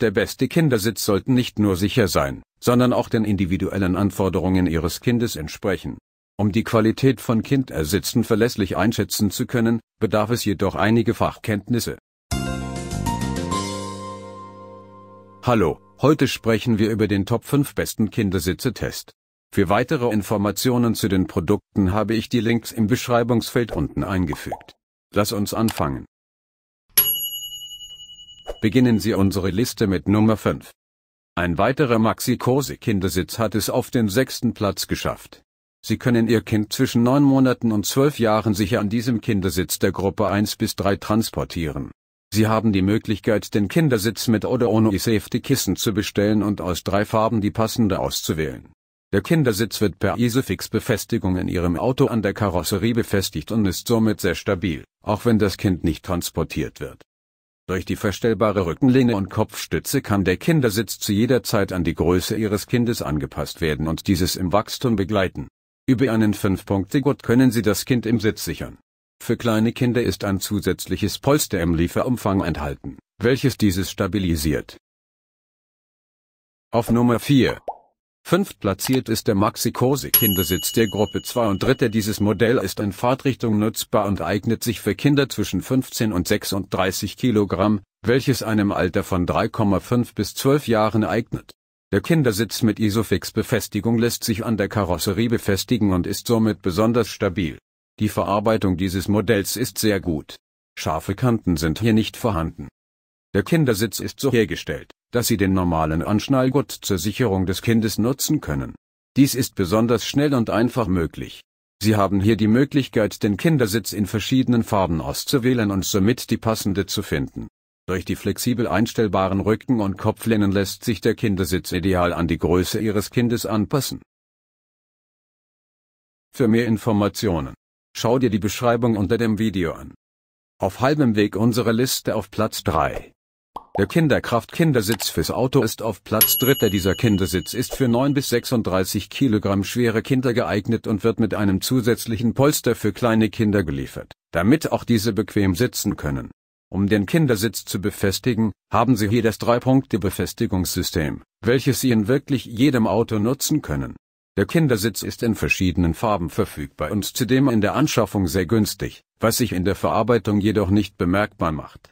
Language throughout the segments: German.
Der beste Kindersitz sollten nicht nur sicher sein, sondern auch den individuellen Anforderungen ihres Kindes entsprechen. Um die Qualität von Kindersitzen verlässlich einschätzen zu können, bedarf es jedoch einige Fachkenntnisse. Hallo, heute sprechen wir über den Top 5 besten Kindersitze-Test. Für weitere Informationen zu den Produkten habe ich die Links im Beschreibungsfeld unten eingefügt. Lass uns anfangen. Beginnen Sie unsere Liste mit Nummer 5. Ein weiterer Maxi Kose Kindersitz hat es auf den sechsten Platz geschafft. Sie können Ihr Kind zwischen neun Monaten und zwölf Jahren sicher an diesem Kindersitz der Gruppe 1 bis 3 transportieren. Sie haben die Möglichkeit, den Kindersitz mit oder ohne E-Safety-Kissen zu bestellen und aus drei Farben die passende auszuwählen. Der Kindersitz wird per Isofix-Befestigung in Ihrem Auto an der Karosserie befestigt und ist somit sehr stabil, auch wenn das Kind nicht transportiert wird. Durch die verstellbare Rückenlehne und Kopfstütze kann der Kindersitz zu jeder Zeit an die Größe Ihres Kindes angepasst werden und dieses im Wachstum begleiten. Über einen 5-Punkte-Gurt können Sie das Kind im Sitz sichern. Für kleine Kinder ist ein zusätzliches Polster im Lieferumfang enthalten, welches dieses stabilisiert. Auf Nummer 4 Fünftplatziert ist der Maxi Kosik Kindersitz der Gruppe 2 und Dritter. Dieses Modell ist in Fahrtrichtung nutzbar und eignet sich für Kinder zwischen 15 und 36 Kilogramm, welches einem Alter von 3,5 bis 12 Jahren eignet. Der Kindersitz mit Isofix-Befestigung lässt sich an der Karosserie befestigen und ist somit besonders stabil. Die Verarbeitung dieses Modells ist sehr gut. Scharfe Kanten sind hier nicht vorhanden. Der Kindersitz ist so hergestellt, dass sie den normalen Anschnallgurt zur Sicherung des Kindes nutzen können. Dies ist besonders schnell und einfach möglich. Sie haben hier die Möglichkeit, den Kindersitz in verschiedenen Farben auszuwählen und somit die passende zu finden. Durch die flexibel einstellbaren Rücken- und Kopflinnen lässt sich der Kindersitz ideal an die Größe Ihres Kindes anpassen. Für mehr Informationen schau dir die Beschreibung unter dem Video an. Auf halbem Weg unsere Liste auf Platz 3. Der Kinderkraft-Kindersitz fürs Auto ist auf Platz dritter. Dieser Kindersitz ist für 9 bis 36 Kilogramm schwere Kinder geeignet und wird mit einem zusätzlichen Polster für kleine Kinder geliefert, damit auch diese bequem sitzen können. Um den Kindersitz zu befestigen, haben Sie hier das Drei-Punkte-Befestigungssystem, welches Sie in wirklich jedem Auto nutzen können. Der Kindersitz ist in verschiedenen Farben verfügbar und zudem in der Anschaffung sehr günstig, was sich in der Verarbeitung jedoch nicht bemerkbar macht.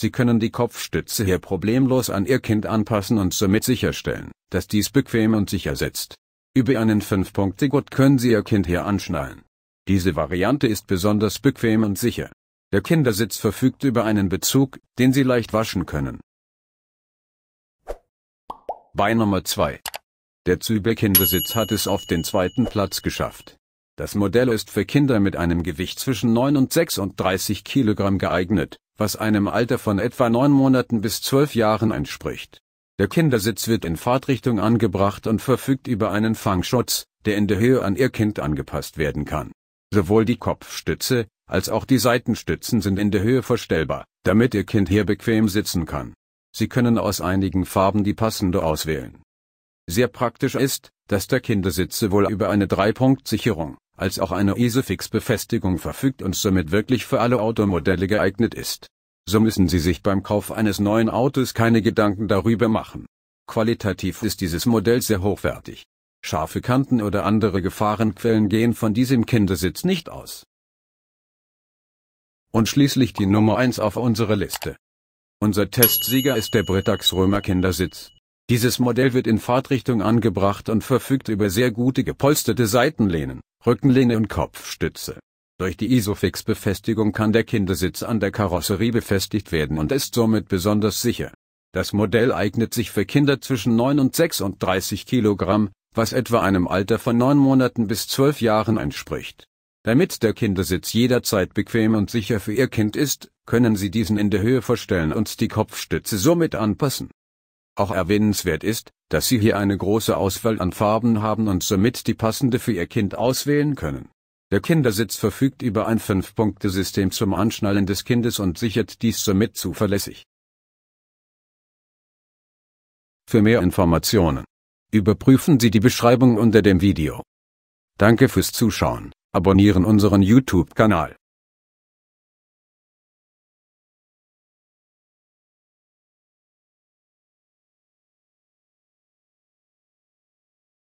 Sie können die Kopfstütze hier problemlos an Ihr Kind anpassen und somit sicherstellen, dass dies bequem und sicher sitzt. Über einen 5-Punkte-Gurt können Sie Ihr Kind hier anschnallen. Diese Variante ist besonders bequem und sicher. Der Kindersitz verfügt über einen Bezug, den Sie leicht waschen können. Bei Nummer 2. Der Zübe Kindersitz hat es auf den zweiten Platz geschafft. Das Modell ist für Kinder mit einem Gewicht zwischen 9 und 36 Kilogramm geeignet, was einem Alter von etwa neun Monaten bis zwölf Jahren entspricht. Der Kindersitz wird in Fahrtrichtung angebracht und verfügt über einen Fangschutz, der in der Höhe an ihr Kind angepasst werden kann. Sowohl die Kopfstütze, als auch die Seitenstützen sind in der Höhe verstellbar, damit ihr Kind hier bequem sitzen kann. Sie können aus einigen Farben die passende auswählen. Sehr praktisch ist, dass der Kindersitz sowohl über eine Dreipunktsicherung als auch eine isofix befestigung verfügt und somit wirklich für alle Automodelle geeignet ist. So müssen Sie sich beim Kauf eines neuen Autos keine Gedanken darüber machen. Qualitativ ist dieses Modell sehr hochwertig. Scharfe Kanten oder andere Gefahrenquellen gehen von diesem Kindersitz nicht aus. Und schließlich die Nummer 1 auf unserer Liste. Unser Testsieger ist der Britax Römer Kindersitz. Dieses Modell wird in Fahrtrichtung angebracht und verfügt über sehr gute gepolsterte Seitenlehnen. Rückenlehne und Kopfstütze. Durch die Isofix-Befestigung kann der Kindersitz an der Karosserie befestigt werden und ist somit besonders sicher. Das Modell eignet sich für Kinder zwischen 9 und 36 Kilogramm, was etwa einem Alter von 9 Monaten bis 12 Jahren entspricht. Damit der Kindersitz jederzeit bequem und sicher für Ihr Kind ist, können Sie diesen in der Höhe verstellen und die Kopfstütze somit anpassen. Auch erwähnenswert ist, dass Sie hier eine große Auswahl an Farben haben und somit die passende für Ihr Kind auswählen können. Der Kindersitz verfügt über ein 5-Punkte-System zum Anschnallen des Kindes und sichert dies somit zuverlässig. Für mehr Informationen überprüfen Sie die Beschreibung unter dem Video. Danke fürs Zuschauen, abonnieren unseren YouTube-Kanal.